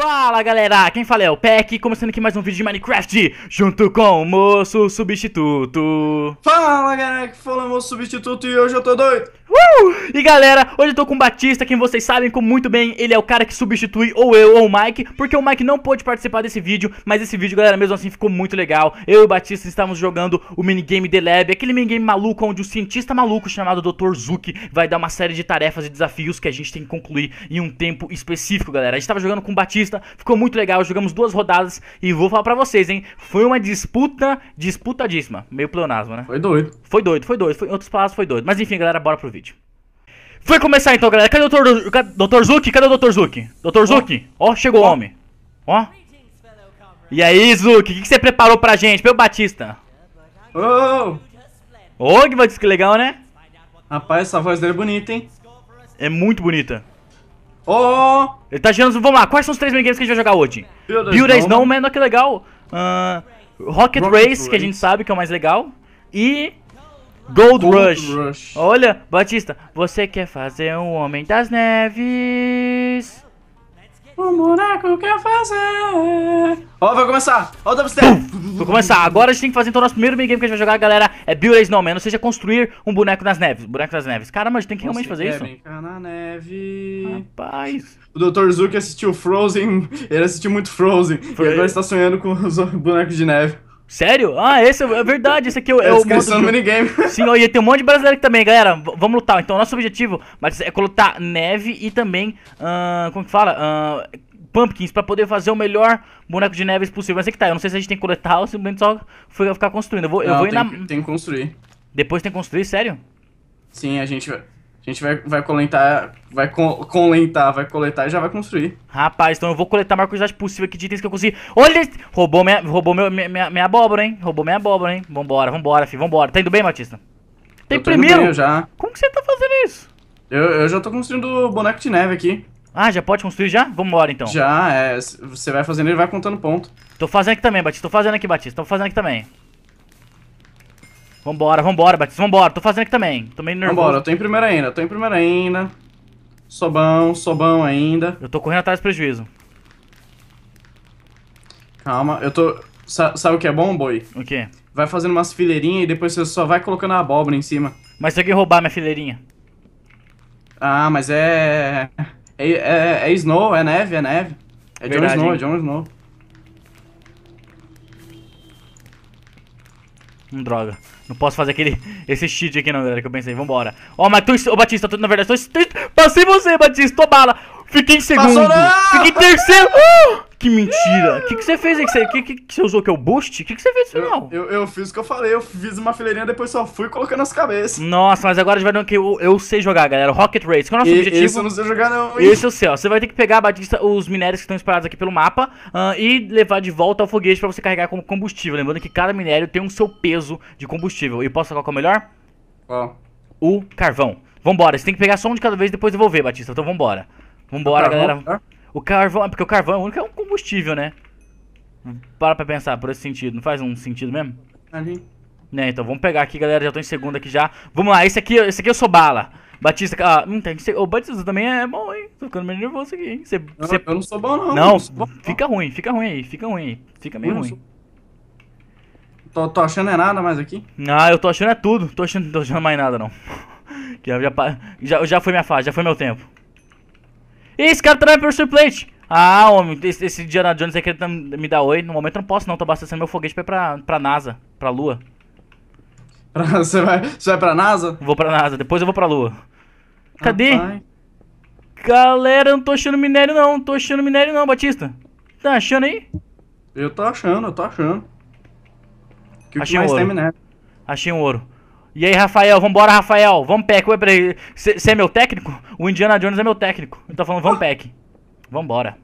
Fala galera, quem fala é o Peck, começando aqui mais um vídeo de Minecraft, junto com o moço substituto. Fala galera, que fala é moço substituto e hoje eu tô doido. Uh! E galera, hoje eu tô com o Batista, quem vocês sabem como muito bem, ele é o cara que substitui ou eu ou o Mike, porque o Mike não pôde participar desse vídeo, mas esse vídeo, galera, mesmo assim ficou muito legal. Eu e o Batista estávamos jogando o minigame The Lab, aquele minigame maluco onde o cientista maluco chamado Dr. Zuki vai dar uma série de tarefas e desafios que a gente tem que concluir em um tempo específico, galera. A gente tava jogando com o Batista Ficou muito legal, jogamos duas rodadas e vou falar para vocês, hein? Foi uma disputa disputadíssima. Meio pleonasmo, né? Foi doido. Foi doido, foi doido. Foi, em outros palavras, foi doido. Mas enfim, galera, bora pro vídeo. Foi começar então, galera. Cadê o Dr. Dr. Zuki? Cadê o Dr. Zuki? Dr. Zuki? Ó, oh. chegou o oh. homem. Ó. E aí, Zuki, o que, que, você preparou pra gente, meu Batista? Ô! Oh. Ô, oh, que legal, né? Rapaz, essa voz dele é bonita, hein? É muito bonita. Ó! Oh! Ele tá girando. Vamos lá, quais são os três minigames que a gente vai jogar hoje? Build, Build a Snowman, olha que legal. Uh, Rocket, Rocket Race, Race, que a gente sabe que é o mais legal. E. Gold, Gold Rush. Rush. Olha, Batista, você quer fazer um Homem das Neves? Um boneco quer fazer. Ó, vai começar. Ó, o dubstep. Vou começar. Agora a gente tem que fazer então o nosso primeiro minigame que a gente vai jogar, galera. É Build Race No Man, ou seja, construir um boneco nas neves. Boneco nas neves. Cara, mas a gente tem que realmente Você fazer isso. brincar na neve. Rapaz. O Dr. Zuki assistiu Frozen. Ele assistiu muito Frozen. Foi. E agora está sonhando com os bonecos de neve. Sério? Ah, esse é verdade, esse aqui é o. É o é modo do minigame. Sim, ó, e tem um monte de brasileiro aqui também, galera. Vamos lutar. Então, nosso objetivo é coletar neve e também. Uh, como que fala? Uh, pumpkins pra poder fazer o melhor boneco de neve possível. Mas é que tá, eu não sei se a gente tem que coletar ou momento só ficar construindo. Eu vou, não, eu vou ir tem, na. Tem que construir. Depois tem que construir, sério? Sim, a gente vai. A gente vai, vai coletar, vai co coletar, vai coletar e já vai construir. Rapaz, então eu vou coletar a maior quantidade possível aqui de itens que eu consegui. Olha, roubou minha, roubou meu, minha, minha abóbora, hein? Roubou minha abóbora, hein? Vambora, vambora, filho, vambora. Tá indo bem, Batista? Tem primeiro? Bem, já. Como que você tá fazendo isso? Eu, eu já tô construindo boneco de neve aqui. Ah, já pode construir já? Vambora então. Já, é. Você vai fazendo ele vai contando ponto. Tô fazendo aqui também, Batista. Tô fazendo aqui, Batista. Tô fazendo aqui também. Vambora, vambora, Batista, vambora. Tô fazendo aqui também. Tô meio nervoso. Vambora, eu tô em primeira ainda, tô em primeira ainda. Sou bom, sou bom ainda. Eu tô correndo atrás do prejuízo. Calma, eu tô... Sa sabe o que é bom, boi? O quê? Vai fazendo umas fileirinhas e depois você só vai colocando a abóbora em cima. Mas tem que roubar minha fileirinha. Ah, mas é... É, é, é Snow, é neve, é neve. É Verdade, é Jon Snow, hein? é Jon Snow. Hum, droga. Não posso fazer aquele. Esse cheat aqui, não, galera, que eu pensei. Vambora. Ó, oh, mas tu. Ô, oh, Batista, tô, na verdade, tô. Passei você, Batista, tô bala. Fiquei em segundo. Passou, Fiquei em terceiro. Uh! Que mentira! O que, que você fez aí? O que, você- que, que, que você usou que é o boost? O que, que você fez isso, final? Eu, eu, eu fiz o que eu falei, eu fiz uma fileirinha, depois só fui colocando as cabeças. Nossa, mas agora a gente vai dar que eu, eu sei jogar, galera. Rocket Race, qual é o nosso E, objetivo? Isso eu não sei jogar não, hein? Esse é o céu. Você vai ter que pegar Batista, os minérios que estão espalhados aqui pelo mapa ah, e levar de volta ao foguete pra você carregar como combustível. Lembrando que cada minério tem um seu peso de combustível. E posso falar qual é o melhor? Qual? O carvão. Vambora, você tem que pegar só um de cada vez e depois devolver, Batista. Então vambora. Vambora, tá galera. tá? O carvão, é porque o carvão é o único é um combustível, né? Para pra pensar por esse sentido, não faz um sentido mesmo? Ali. Né, então vamos pegar aqui, galera, já tô em segunda aqui já. Vamos lá, esse aqui, esse aqui eu sou bala. Batista, ah, não tem que ser. O Batista também é bom, hein? Tô ficando meio nervoso aqui, hein? Cê, eu, cê... eu, não sou bom, não. Não, não bom, fica não. ruim, fica ruim aí, fica ruim aí. Fica meio ruim. Sou... Tô, tô, achando é nada mais aqui? Ah, eu tô achando é tudo. Tô achando, tô achando mais nada, não. já, já, já foi minha fase, já foi meu tempo. Esse cara trai tá por suplente. Ah, homem, esse, esse Diana Jones aí querendo tá me dar oi. No momento eu não posso, não. Tô abastecendo meu foguete pra ir pra, pra NASA, pra Lua. Você vai, você vai pra NASA? Vou pra NASA, depois eu vou pra Lua. Cadê? Ah, Galera, não tô achando minério, não. Não tô achando minério, não, Batista. Tá achando aí? Eu tô achando, eu tô achando. Que Achei o que mais um ouro. tem minério? Achei um ouro. E aí, Rafael, vambora, Rafael, vamos pec, Ué, peraí, você é meu técnico? O Indiana Jones é meu técnico. Ele tá falando, vamos pack. Vambora.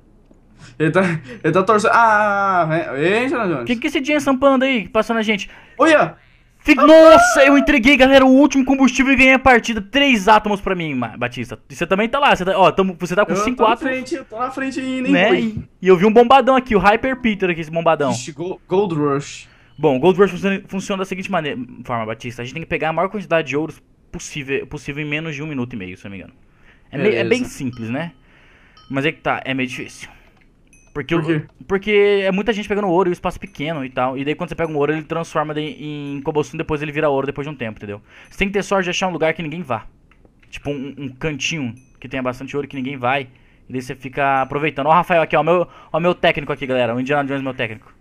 Ele tá, ele tá torcendo. Ah, é, Indiana Jones. O que, que esse é sampando aí, passando a gente? Olha! Nossa, eu entreguei, galera, o último combustível e ganhei a partida. Três átomos pra mim, Batista. E você também tá lá, você tá, ó, tamo, você tá com eu cinco tô átomos. Frente, eu tô na frente ainda, né? Fui. E eu vi um bombadão aqui, o Hyper Peter aqui, esse bombadão. Ixi, Gold Rush. Bom, Gold Rush funciona, funciona da seguinte maneira, forma, Batista. A gente tem que pegar a maior quantidade de ouros possível, possível em menos de um minuto e meio, se eu não me engano. É, é bem simples, né? Mas é que tá, é meio difícil. Porque, Por quê? porque é muita gente pegando ouro e o espaço pequeno e tal. E daí quando você pega um ouro, ele transforma em, em combustível, depois ele vira ouro depois de um tempo, entendeu? Você tem que ter sorte de achar um lugar que ninguém vá. Tipo um, um cantinho que tenha bastante ouro que ninguém vai. E daí você fica aproveitando. Ó, Rafael aqui, ó, meu, ó, meu técnico aqui, galera. O Indiana Jones, meu técnico.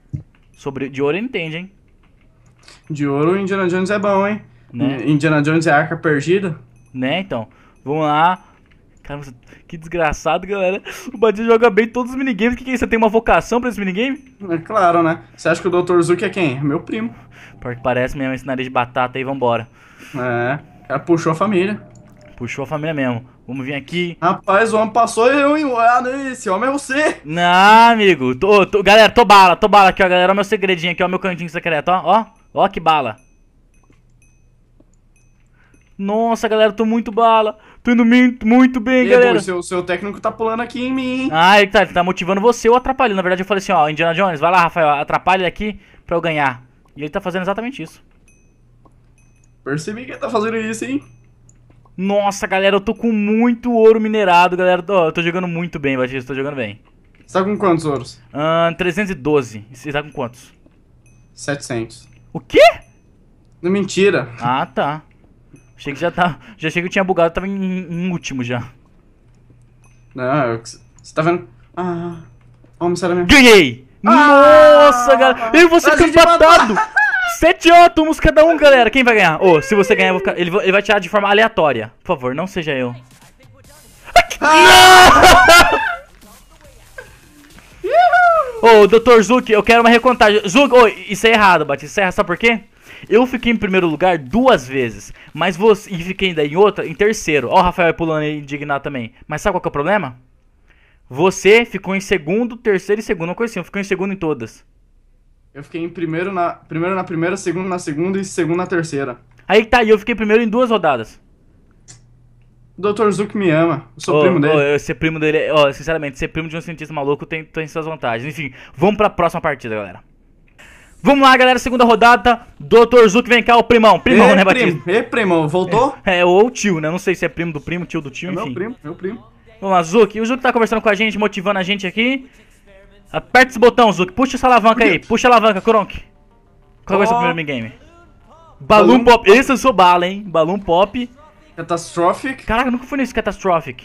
Sobre, de ouro ele entende, hein? De ouro, Indiana Jones é bom, hein? Né? Indiana Jones é arca perdida. Né, então. Vamos lá. Caramba, que desgraçado, galera. O Badia joga bem todos os minigames. O que, que é isso? Você tem uma vocação pra esse minigame? É claro, né? Você acha que o Dr. Zuki é quem? É meu primo. Parece mesmo esse nariz de batata aí, vambora. É, o cara puxou a família. Puxou a família mesmo. Vamos vir aqui. Rapaz, o homem passou e eu enrolado. Esse homem é você. Não, amigo. Tô, tô, galera, tô bala, tô bala aqui, ó, galera. Olha o meu segredinho aqui, ó. Meu cantinho secreto, ó. Ó, ó que bala. Nossa, galera, tô muito bala. Tô indo muito bem, e, galera. seu, seu técnico tá pulando aqui em mim, hein? Ah, ele tá, ele tá motivando você ou atrapalhando. Na verdade, eu falei assim, ó, Indiana Jones, vai lá, Rafael, atrapalha ele aqui pra eu ganhar. E ele tá fazendo exatamente isso. Percebi que ele tá fazendo isso, hein? Nossa, galera, eu tô com muito ouro minerado, galera. Oh, eu tô jogando muito bem, Batista, tô jogando bem. Você tá com quantos ouros? Uh, 312. Você tá com quantos? 700. O quê? Não, mentira. Ah, tá. Achei que já tá. Já achei que eu tinha bugado, tava em, em último já. Não, você é tá vendo? Ah, vamos, será mesmo? Ganhei! Ah, Nossa, ah, galera! Eu e você foi empatado! Sete átomos cada um, galera. Quem vai ganhar? Ô, oh, se você ganhar, ficar... ele, vai tirar de forma aleatória. Por favor, não seja eu. Ah! Ô, oh, Dr. Zuki, eu quero uma recontagem. Zuki, oh, isso é errado, Batista. Isso é errado, Sabe por quê? Eu fiquei em primeiro lugar duas vezes, mas você e fiquei ainda em outra, em terceiro. Ó, o Rafael pulando indignado também. Mas sabe qual é o problema? Você ficou em segundo, terceiro e segundo, uma coisa assim, eu fiquei em segundo em todas. Eu fiquei em primeiro na, primeiro na primeira, segundo na segunda e segundo na terceira. Aí que tá, e eu fiquei primeiro em duas rodadas. O Dr. Zuko me ama, eu sou oh, primo dele. Oh, ser primo dele, oh, sinceramente, ser primo de um cientista maluco tem, tem suas vantagens. Enfim, vamos pra próxima partida, galera. Vamos lá, galera, segunda rodada. Dr. Zuko vem cá, o primão. Primão, e né, Batista? Primo, e primo, voltou? É, é, ou tio, né? Não sei se é primo do primo, tio do tio, é enfim. Meu primo, é meu primo. Vamos lá, Zuki. O Zuki tá conversando com a gente, motivando a gente aqui. Aperta esse botão, Zuki. Puxa essa alavanca aí. Puxa a alavanca, Kronk. Qual vai oh. ser o primeiro minigame? Balloon, Pop. Esse é eu sou bala, hein? Balloon Pop. Catastrophic. Caraca, nunca fui nesse Catastrophic.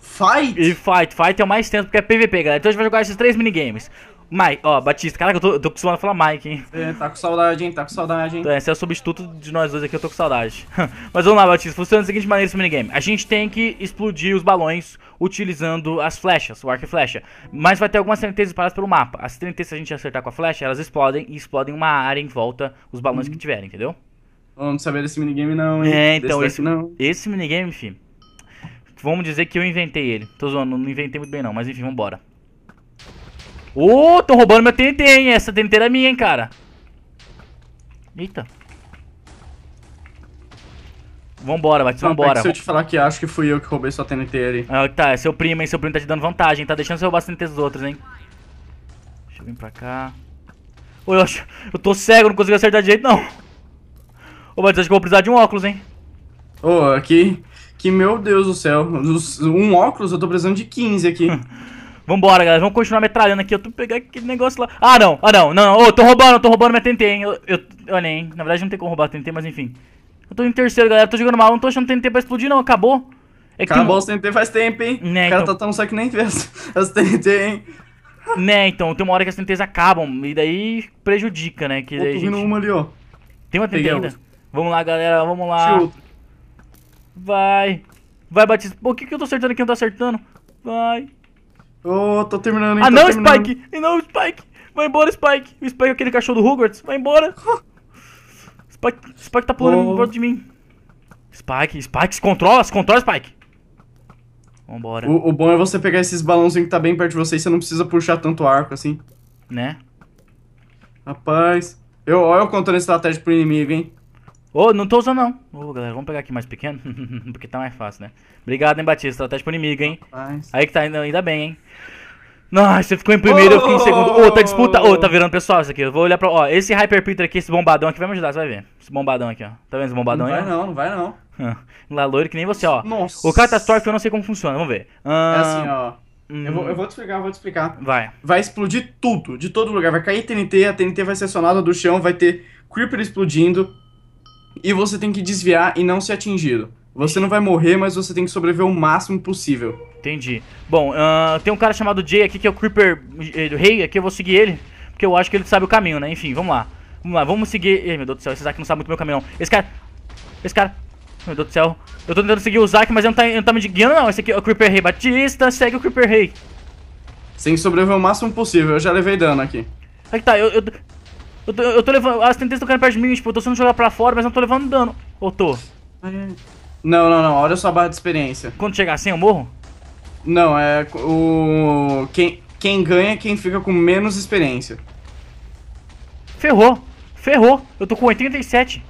Fight? E Fight. Fight é o mais tenso porque é PVP, galera. Então a gente vai jogar esses três minigames. Mike, ó, Batista, caraca, eu tô, tô acostumado a falar Mike, hein? É, tá com saudade, hein? Tá com saudade, hein? Então, esse é o substituto de nós dois aqui, eu tô com saudade. Mas vamos lá, Batista, funciona da seguinte maneira esse minigame. A gente tem que explodir os balões utilizando as flechas, o arco e flecha. Mas vai ter algumas trentezas paradas pelo mapa. As trentezas, se a gente acertar com a flecha, elas explodem e explodem uma área em volta, os balões uhum. que tiverem, entendeu? Vamos saber desse minigame não, hein? É, então, esse, não. esse minigame, enfim, vamos dizer que eu inventei ele. Tô zoando, não inventei muito bem não, mas enfim, vambora. Ô, oh, tô roubando meu TNT, hein? Essa TNT era minha, hein, cara. Eita. Vambora, Batista, é vambora. É se eu te falar que acho que fui eu que roubei sua TNT ali. Ah, tá, é seu primo, hein? Seu primo tá te dando vantagem, tá deixando você roubar as TNTs dos outros, hein? Deixa eu vir pra cá. Ô, eu acho... Eu tô cego, não consigo acertar direito, não. Ô, Batista, acho que vou precisar de um óculos, hein? Ô, oh, aqui... Que, meu Deus do céu. Um óculos, eu tô precisando de 15 aqui. Vambora, galera. Vamos continuar metralhando aqui. Eu tô pegando aquele negócio lá. Ah, não. Ah, não. Não, não. Ô, tô roubando, tô roubando minha TNT, hein. Eu, eu, olha, hein. Na verdade, não tem como roubar a TNT, mas enfim. Eu tô em terceiro, galera. Tô jogando mal. Não tô achando TNT pra explodir, não. Acabou. É que Acabou tem... as TNT faz tempo, hein. Né, o cara então... tá tão só que nem fez as, TNT, hein. Né, então. Tem uma hora que as TNTs acabam. E daí prejudica, né. Que Pô, daí tô gente... uma ali, ó. Tem uma TNT Peguei ainda? Vamos lá, galera. Vamos lá. Shoot. Vai. Vai, Batista. Pô, o que, que eu tô acertando aqui? Eu não tô acertando. Vai. Ô, oh, tô terminando, hein? Ah, não, terminando. Spike! E não, Spike! Vai embora, Spike! O Spike é aquele cachorro do Hogwarts. Vai embora! Spike, Spike tá pulando oh. de mim. Spike, Spike, se controla, se controla, Spike! Vambora. O, o bom é você pegar esses balãozinhos que tá bem perto de você e você não precisa puxar tanto arco assim. Né? Rapaz. Eu, olha eu contando estratégia pro inimigo, hein? oh, não tô usando não. Ô, oh, galera, vamos pegar aqui mais pequeno, porque tá mais fácil, né? Obrigado, hein, Batista. Estratégia pro inimigo, hein? Rapaz. Aí que tá ainda, ainda bem, hein? Nossa, você ficou em primeiro, oh! eu fiquei em segundo. Ô, oh, tá disputa. Ô, oh, tá virando pessoal isso aqui. Eu vou olhar pra. Ó, esse Hyper Pitter aqui, esse bombadão aqui vai me ajudar, você vai ver. Esse bombadão aqui, ó. Tá vendo esse bombadão não aí? Vai não, não vai não. Lá loiro que nem você, ó. Nossa. O Catastrophe eu não sei como funciona, vamos ver. Ah, é assim, ó. Hum... Eu, vou, eu vou te explicar, vou te explicar. Vai. Vai explodir tudo, de todo lugar. Vai cair TNT, a TNT vai ser acionada do chão, vai ter Creeper explodindo, e você tem que desviar e não ser atingido. Você não vai morrer, mas você tem que sobreviver o máximo possível. Entendi. Bom, uh, tem um cara chamado Jay aqui que é o Creeper eh, Rei, aqui eu vou seguir ele, porque eu acho que ele sabe o caminho, né? Enfim, vamos lá. Vamos lá, vamos seguir. Ei, meu Deus do céu, esse Zack não sabe muito meu caminho, não. Esse cara. Esse cara. Meu Deus do céu. Eu tô tentando seguir o Zack, mas ele não tá, ele não tá me guiando, não. Esse aqui é o Creeper Rei. Batista, segue o Creeper Rei. Sem sobreviver o máximo possível, eu já levei dano aqui. Aí tá, eu, eu eu tô, eu tô levando. As tendências estão caindo perto de mim, tipo, eu tô sendo jogado pra fora, mas não tô levando dano. Ou tô? Não, não, não. Olha só a barra de experiência. Quando chegar assim eu morro? Não, é o. Quem, quem ganha é quem fica com menos experiência. Ferrou! Ferrou! Eu tô com 87.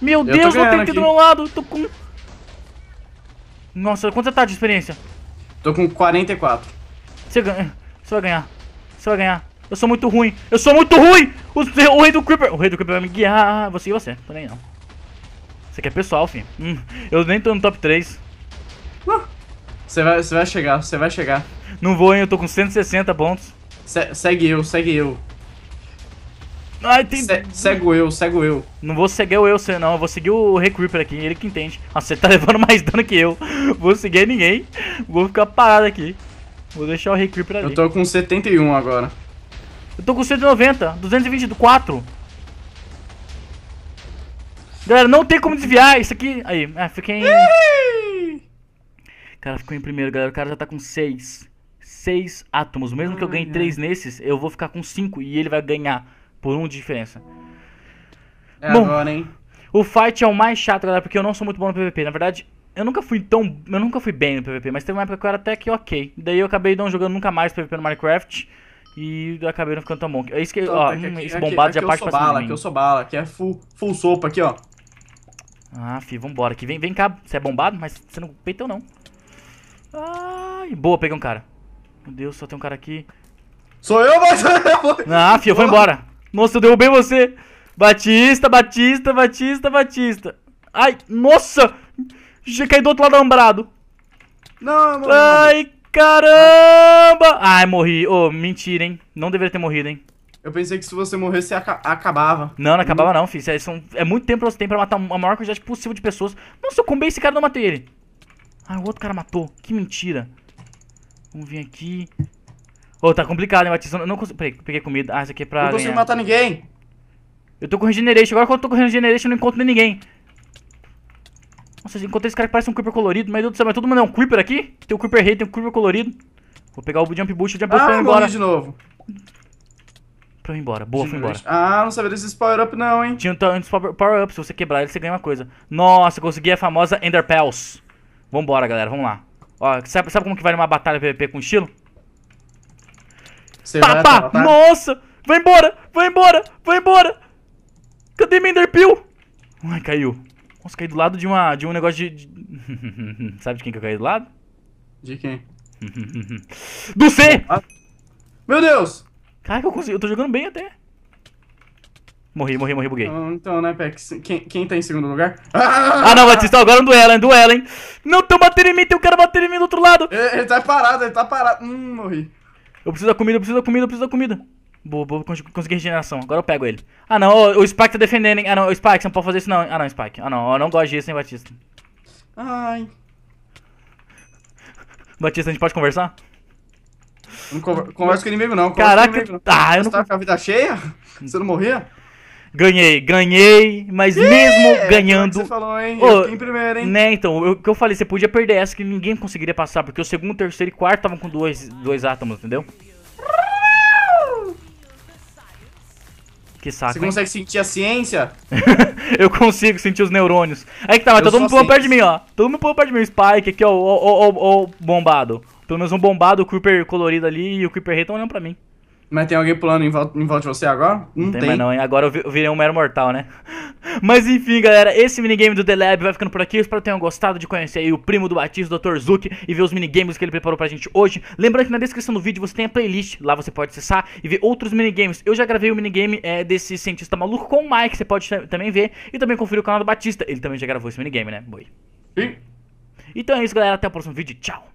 Meu eu Deus, não tem aqui. do meu lado! Eu tô com. Nossa, quanto você tá de experiência? Tô com 44. Você ganha. Você vai ganhar. Você vai ganhar. Eu sou muito ruim. Eu sou muito ruim. O, o rei do Creeper. O rei do Creeper vai me guiar. Você e você. Tô nem não. Isso aqui é pessoal, fi. Hum, eu nem tô no top 3. Você vai, você vai chegar, você vai chegar. Não vou, hein? Eu tô com 160 pontos. Se, segue eu, segue eu. Ai, tem... Se, cego eu, cego eu. Não vou seguir o eu, você não. Eu vou seguir o Rei Creeper aqui, ele que entende. Nossa, ah, você tá levando mais dano que eu. Vou seguir ninguém. Vou ficar parado aqui. Vou deixar o Rei Creeper ali. Eu tô com 71 agora. Eu tô com 190, 224. Galera, não tem como desviar isso aqui. Aí, ah, fiquei em... Cara, ficou em primeiro, galera. O cara já tá com 6. 6 átomos. Mesmo que eu ganhe 3 nesses, eu vou ficar com 5 e ele vai ganhar por 1 um de diferença. É Bom, agora, hein? O fight é o mais chato, galera, porque eu não sou muito bom no PVP. Na verdade, eu nunca fui tão. Eu nunca fui bem no PVP, mas teve uma época que eu era até que ok. Daí eu acabei não jogando nunca mais PVP no Minecraft e acabei não ficando tão bom. É isso que, então, ó, é hum, aqui, esse é bombado aqui, já parte pra cima bala, Aqui eu sou bala, aqui é full, full sopa aqui, ó. Ah, fi, vambora aqui. Vem, vem cá, você é bombado, mas você não peitou não. Ai, boa, peguei um cara. Meu Deus, só tem um cara aqui. Sou eu, mas... ah, fi, eu vou ah, embora. Nossa, eu derrubei você. Batista, Batista, Batista, Batista. Ai, nossa! Já caiu do outro lado ambrado. Não, mano. Ai, Caramba! Ai, morri. Ô, oh, mentira, hein? Não deveria ter morrido, hein? Eu pensei que se você morresse, você aca acabava. Não, não acabava não, filho. São, é muito tempo que você tem pra matar a maior quantidade possível de pessoas. Nossa, eu combei esse cara não matei ele. Ah, o outro cara matou. Que mentira. Vamos vir aqui. Ô, oh, tá complicado, hein, Batista? Eu não consigo... Peraí, peguei comida. Ah, isso aqui é pra... Não consigo matar ninguém. Eu tô com regeneration. Agora quando eu tô com regeneration, eu não encontro nem ninguém. Nossa, encontrei esse cara que parece um Creeper colorido. Mas Deus do céu, mas todo mundo é um Creeper aqui? Tem o um Creeper rei, tem o um Creeper colorido. Vou pegar o Jump Boost, o Jump Boost ah, pra ir embora. de novo. Pra ir embora. Boa, foi embora. Ah, não sabia desses power-up não, hein? Tinha um antes power-up. Se você quebrar ele, você ganha uma coisa. Nossa, consegui a famosa Ender Pals. Vambora, galera. Vamos lá. Ó, sabe, sabe como que vai uma batalha PVP com estilo? Você pá, pá. Nossa! Vai embora! Vai embora! Vai embora! Cadê minha Enderpeel? Ai, caiu. Nossa, caí do lado de, uma, de um negócio de. de... Sabe de quem que eu caí do lado? De quem? do C! Ah. Meu Deus! Caraca, eu consegui. Eu tô jogando bem até. Morri, morri, morri, buguei. Então, então né, Pex? Quem, quem tá em segundo lugar? Ah, ah não, Batista, agora é um duelo, hein? Duelo, hein? Não tão batendo em mim, tem um cara batendo em mim do outro lado. Ele, ele tá parado, ele tá parado. Hum, morri. Eu preciso da comida, eu preciso da comida, eu preciso da comida. Boa, boa, consegui regeneração. Agora eu pego ele. Ah não, o Spike tá defendendo, hein? Ah não, o Spike, você não pode fazer isso não. Ah não, Spike. Ah não, eu não gosto disso, hein, Batista. Ai. Batista, a gente pode conversar? Não conversa com o inimigo não. Caraca, inimigo, não. ah, eu não... Você tá com a vida cheia? Você não morria? Ganhei, ganhei, mas mesmo é, ganhando. É você falou, hein? Oh, em primeiro, hein? Né, então, o que eu falei, você podia perder essa que ninguém conseguiria passar, porque o segundo, terceiro e quarto estavam com dois, dois átomos, entendeu? Que saco. Você hein? consegue sentir a ciência? eu consigo sentir os neurônios. Aí que tá, mas todo mundo pulou perto de mim, ó. Todo mundo pulou perto de mim. O Spike aqui, ó. O, o, o, o bombado. Pelo menos um bombado, o Creeper colorido ali e o Creeper Rei estão olhando pra mim. Mas tem alguém pulando em volta, em volta de você agora? Não tem. tem. Mais não, hein? Agora eu virei um mero mortal, né? Mas enfim, galera, esse minigame do The Lab vai ficando por aqui. Espero que tenham gostado de conhecer aí o primo do Batista, o Dr. Zuki, e ver os minigames que ele preparou pra gente hoje. Lembrando que na descrição do vídeo você tem a playlist, lá você pode acessar e ver outros minigames. Eu já gravei o minigame é, desse cientista maluco com o Mike, você pode também ver. E também conferir o canal do Batista, ele também já gravou esse minigame, né? Boi. Sim. Então é isso, galera. Até o próximo vídeo. Tchau.